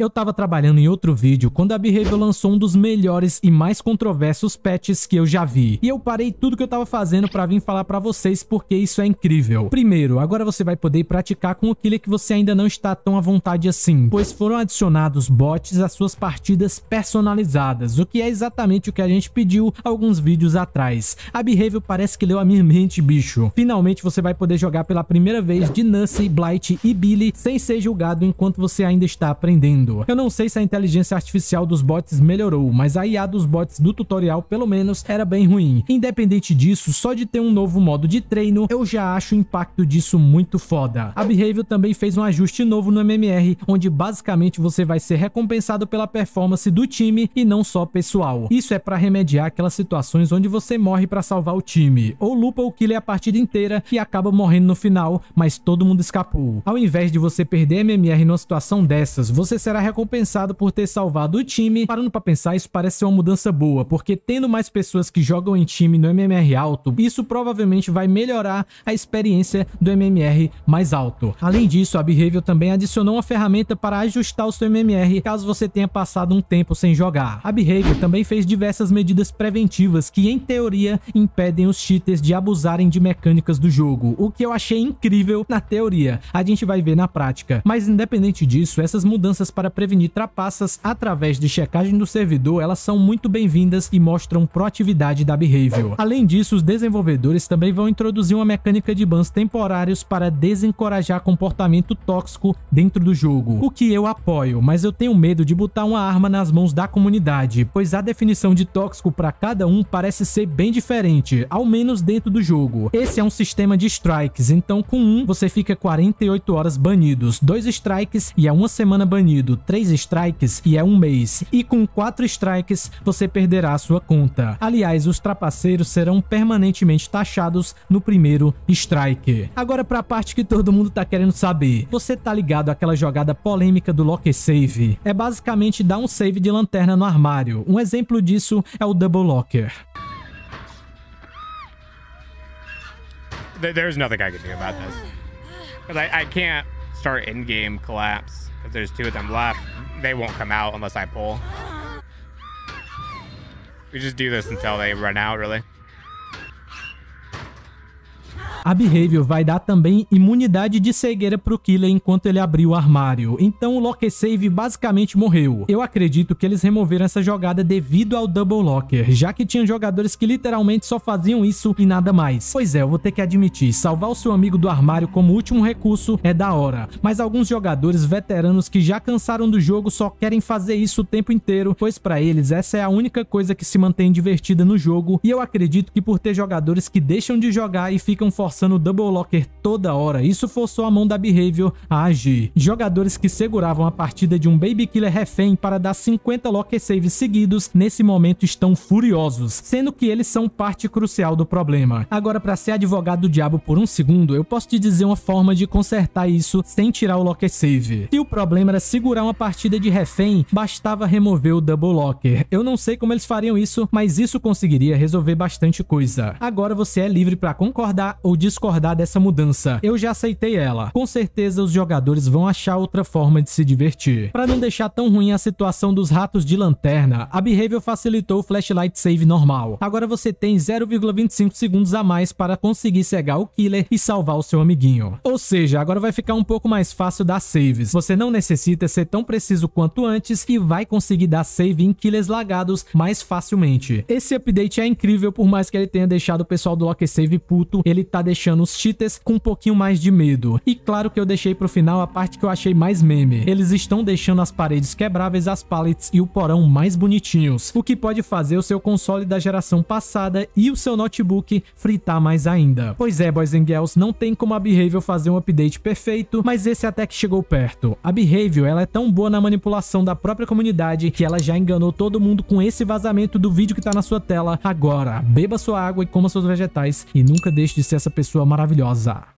Eu estava trabalhando em outro vídeo quando a Behavior lançou um dos melhores e mais controversos patches que eu já vi. E eu parei tudo que eu estava fazendo para vir falar para vocês porque isso é incrível. Primeiro, agora você vai poder praticar com o killer que você ainda não está tão à vontade assim, pois foram adicionados bots às suas partidas personalizadas, o que é exatamente o que a gente pediu alguns vídeos atrás. A Behavior parece que leu a minha mente, bicho. Finalmente você vai poder jogar pela primeira vez de Nancy, Blight e Billy sem ser julgado enquanto você ainda está aprendendo. Eu não sei se a inteligência artificial dos bots melhorou, mas a IA dos bots do tutorial pelo menos era bem ruim. Independente disso, só de ter um novo modo de treino, eu já acho o impacto disso muito foda. A Behavior também fez um ajuste novo no MMR, onde basicamente você vai ser recompensado pela performance do time e não só pessoal. Isso é para remediar aquelas situações onde você morre para salvar o time, ou lupa o killer a partida inteira e acaba morrendo no final, mas todo mundo escapou. Ao invés de você perder MMR numa situação dessas, você será recompensado por ter salvado o time. Parando para pensar, isso parece ser uma mudança boa, porque tendo mais pessoas que jogam em time no MMR alto, isso provavelmente vai melhorar a experiência do MMR mais alto. Além disso, a Behavior também adicionou uma ferramenta para ajustar o seu MMR caso você tenha passado um tempo sem jogar. A Behavior também fez diversas medidas preventivas que, em teoria, impedem os cheaters de abusarem de mecânicas do jogo, o que eu achei incrível na teoria. A gente vai ver na prática. Mas independente disso, essas mudanças para prevenir trapaças através de checagem do servidor, elas são muito bem-vindas e mostram proatividade da Behavior. Além disso, os desenvolvedores também vão introduzir uma mecânica de bans temporários para desencorajar comportamento tóxico dentro do jogo, o que eu apoio, mas eu tenho medo de botar uma arma nas mãos da comunidade, pois a definição de tóxico para cada um parece ser bem diferente, ao menos dentro do jogo. Esse é um sistema de strikes, então com um você fica 48 horas banidos, dois strikes e é uma semana banido, perdido 3 strikes e é um mês, e com 4 strikes você perderá sua conta. Aliás, os trapaceiros serão permanentemente taxados no primeiro strike. Agora para a parte que todo mundo tá querendo saber. Você tá ligado àquela jogada polêmica do lock save? É basicamente dar um save de lanterna no armário. Um exemplo disso é o double locker. There's nothing I can do about this. I, I can't start in game collapse. If there's two of them left, they won't come out unless I pull. We just do this until they run out, really. A Behavior vai dar também imunidade de cegueira pro Killer enquanto ele abrir o armário, então o Locker Save basicamente morreu. Eu acredito que eles removeram essa jogada devido ao Double Locker, já que tinha jogadores que literalmente só faziam isso e nada mais. Pois é, eu vou ter que admitir, salvar o seu amigo do armário como último recurso é da hora, mas alguns jogadores veteranos que já cansaram do jogo só querem fazer isso o tempo inteiro, pois para eles essa é a única coisa que se mantém divertida no jogo, e eu acredito que por ter jogadores que deixam de jogar e ficam forçados forçando o Double Locker toda hora, isso forçou a mão da Behavior a agir. Jogadores que seguravam a partida de um Baby Killer refém para dar 50 Locker saves seguidos, nesse momento estão furiosos, sendo que eles são parte crucial do problema. Agora, para ser advogado do diabo por um segundo, eu posso te dizer uma forma de consertar isso sem tirar o Locker Save. Se o problema era segurar uma partida de refém, bastava remover o Double Locker. Eu não sei como eles fariam isso, mas isso conseguiria resolver bastante coisa. Agora você é livre para concordar ou discordar dessa mudança. Eu já aceitei ela. Com certeza os jogadores vão achar outra forma de se divertir. Para não deixar tão ruim a situação dos ratos de lanterna, a Behavior facilitou o flashlight save normal. Agora você tem 0,25 segundos a mais para conseguir cegar o killer e salvar o seu amiguinho. Ou seja, agora vai ficar um pouco mais fácil dar saves. Você não necessita ser tão preciso quanto antes e vai conseguir dar save em killers lagados mais facilmente. Esse update é incrível, por mais que ele tenha deixado o pessoal do Lock Save puto, ele tá deixando os cheaters com um pouquinho mais de medo. E claro que eu deixei pro final a parte que eu achei mais meme. Eles estão deixando as paredes quebráveis, as pallets e o porão mais bonitinhos, o que pode fazer o seu console da geração passada e o seu notebook fritar mais ainda. Pois é, boys and girls, não tem como a Behavior fazer um update perfeito, mas esse até que chegou perto. A Behavior, ela é tão boa na manipulação da própria comunidade que ela já enganou todo mundo com esse vazamento do vídeo que tá na sua tela agora. Beba sua água e coma seus vegetais e nunca deixe de ser essa pessoa pessoa maravilhosa.